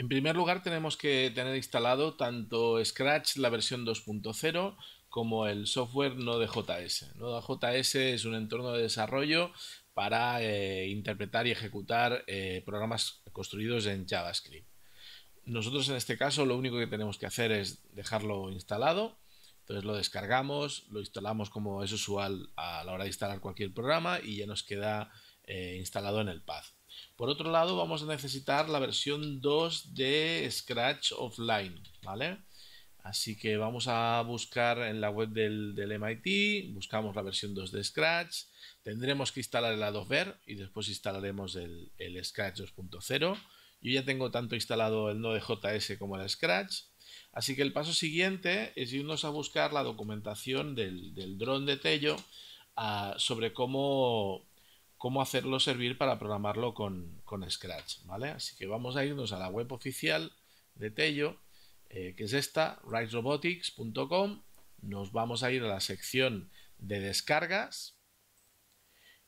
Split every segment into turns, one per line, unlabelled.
En primer lugar, tenemos que tener instalado tanto Scratch, la versión 2.0, como el software Node.js. Node.js es un entorno de desarrollo para eh, interpretar y ejecutar eh, programas construidos en JavaScript. Nosotros en este caso lo único que tenemos que hacer es dejarlo instalado. Entonces lo descargamos, lo instalamos como es usual a la hora de instalar cualquier programa y ya nos queda eh, instalado en el path. Por otro lado, vamos a necesitar la versión 2 de Scratch Offline, ¿vale? Así que vamos a buscar en la web del, MIT, buscamos la versión 2 de Scratch, tendremos que instalar el Adobe y después instalaremos el, Scratch 2.0. Yo ya tengo tanto instalado el Node.js como el Scratch, así que el paso siguiente es irnos a buscar la documentación del, del dron de Tello ah, sobre cómo cómo hacerlo servir para programarlo con, Scratch, ¿vale? Así que vamos a irnos a la web oficial de Tello, eh, que es esta, writerobotics.com. Nos vamos a ir a la sección de descargas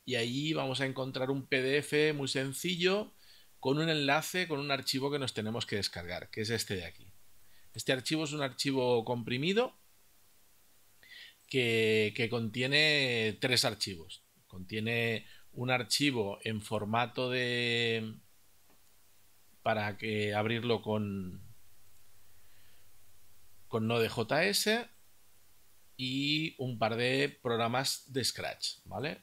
y allí vamos a encontrar un PDF muy sencillo con un enlace, con un archivo que nos tenemos que descargar, que es este de aquí. Este archivo es un archivo comprimido que, que contiene tres archivos. Contiene un archivo en formato de para que abrirlo con con Node.js y un par de programas de Scratch, ¿vale?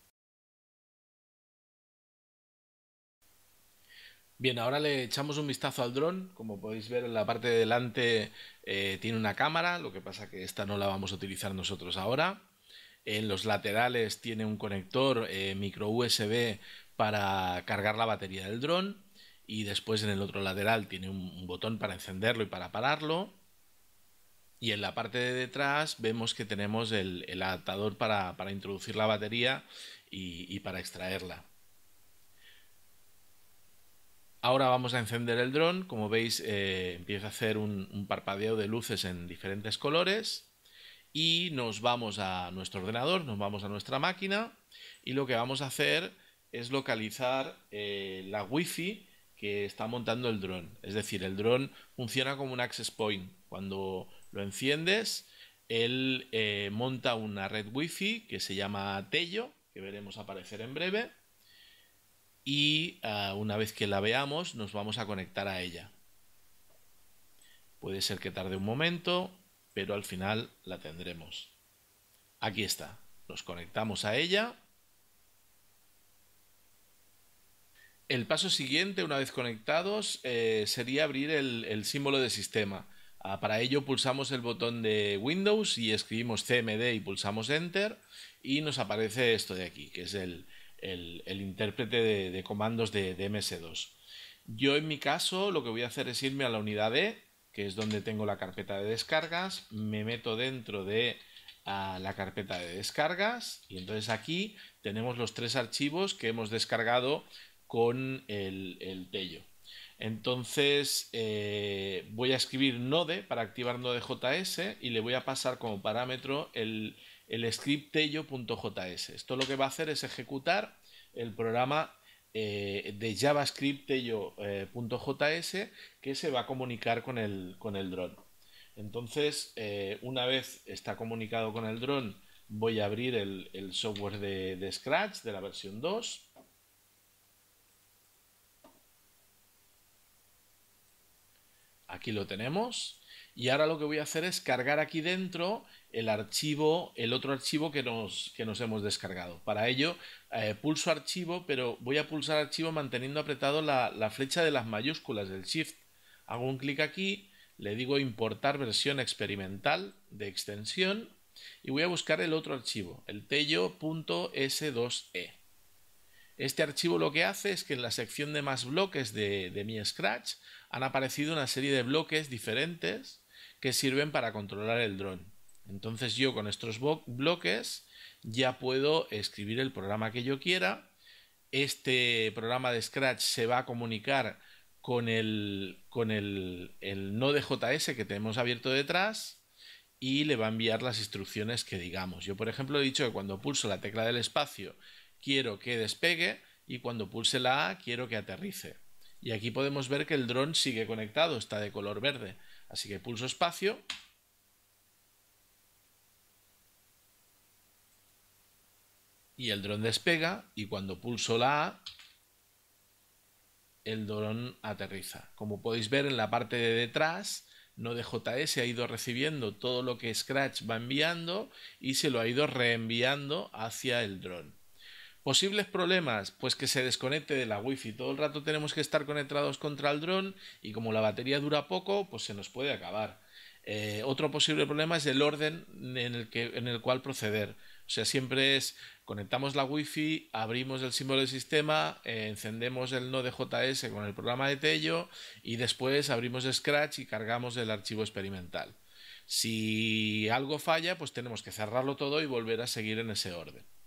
Bien, ahora le echamos un vistazo al dron. Como podéis ver en la parte de delante eh, tiene una cámara, lo que pasa que esta no la vamos a utilizar nosotros ahora. En los laterales tiene un conector eh, micro USB para cargar la batería del dron. Y después en el otro lateral tiene un, botón para encenderlo y para pararlo. Y en la parte de detrás vemos que tenemos el, adaptador para, introducir la batería y, para extraerla. Ahora vamos a encender el dron. Como veis, eh, empieza a hacer un, parpadeo de luces en diferentes colores y nos vamos a nuestro ordenador, nos vamos a nuestra máquina y lo que vamos a hacer es localizar eh, la wifi que está montando el dron. Es decir, el dron funciona como un access point. Cuando lo enciendes, él eh, monta una red wifi que se llama Tello, que veremos aparecer en breve. Y ah, una vez que la veamos, nos vamos a conectar a ella. Puede ser que tarde un momento, pero al final la tendremos. Aquí está. Nos conectamos a ella. El paso siguiente, una vez conectados, eh, sería abrir el, símbolo de sistema. Ah, para ello pulsamos el botón de Windows y escribimos CMD y pulsamos Enter y nos aparece esto de aquí, que es el, el, intérprete de, comandos de, de MS2. Yo en mi caso lo que voy a hacer es irme a la unidad E que es donde tengo la carpeta de descargas, me meto dentro de ah, la carpeta de descargas y entonces aquí tenemos los tres archivos que hemos descargado con el, tello. Entonces eh, voy a escribir node para activar node.js y le voy a pasar como parámetro el, el script tello.js. Esto lo que va a hacer es ejecutar el programa eh, de javascript.js eh, que se va a comunicar con el, con dron. Entonces, eh, una vez está comunicado con el dron, voy a abrir el, software de, de, Scratch de la versión 2. Aquí lo tenemos y ahora lo que voy a hacer es cargar aquí dentro el archivo, el otro archivo que nos, que nos hemos descargado. Para ello eh, pulso archivo, pero voy a pulsar archivo manteniendo apretado la, flecha de las mayúsculas, del shift. Hago un clic aquí, le digo importar versión experimental de extensión y voy a buscar el otro archivo, el tello.s2e. Este archivo lo que hace es que en la sección de más bloques de mi Scratch han aparecido una serie de bloques diferentes que sirven para controlar el dron. Entonces yo con estos bloques ya puedo escribir el programa que yo quiera. Este programa de Scratch se va a comunicar con el, con el, el Node.js que tenemos abierto detrás y le va a enviar las instrucciones que digamos. Yo, por ejemplo, he dicho que cuando pulso la tecla del espacio quiero que despegue y cuando pulse la A quiero que aterrice. Y aquí podemos ver que el dron sigue conectado, está de color verde. Así que pulso espacio. Y el dron despega y cuando pulso la A, el dron aterriza. Como podéis ver en la parte de detrás, no Node.js e, ha ido recibiendo todo lo que Scratch va enviando y se lo ha ido reenviando hacia el dron. Posibles problemas, pues que se desconecte de la wifi. Todo el rato tenemos que estar conectados contra el dron y como la batería dura poco, pues se nos puede acabar. Eh, otro posible problema es el orden en el, cual proceder. O sea, siempre es conectamos la wifi, abrimos el símbolo del sistema, eh, encendemos el js con el programa de Tello y después abrimos Scratch y cargamos el archivo experimental. Si algo falla, pues tenemos que cerrarlo todo y volver a seguir en ese orden.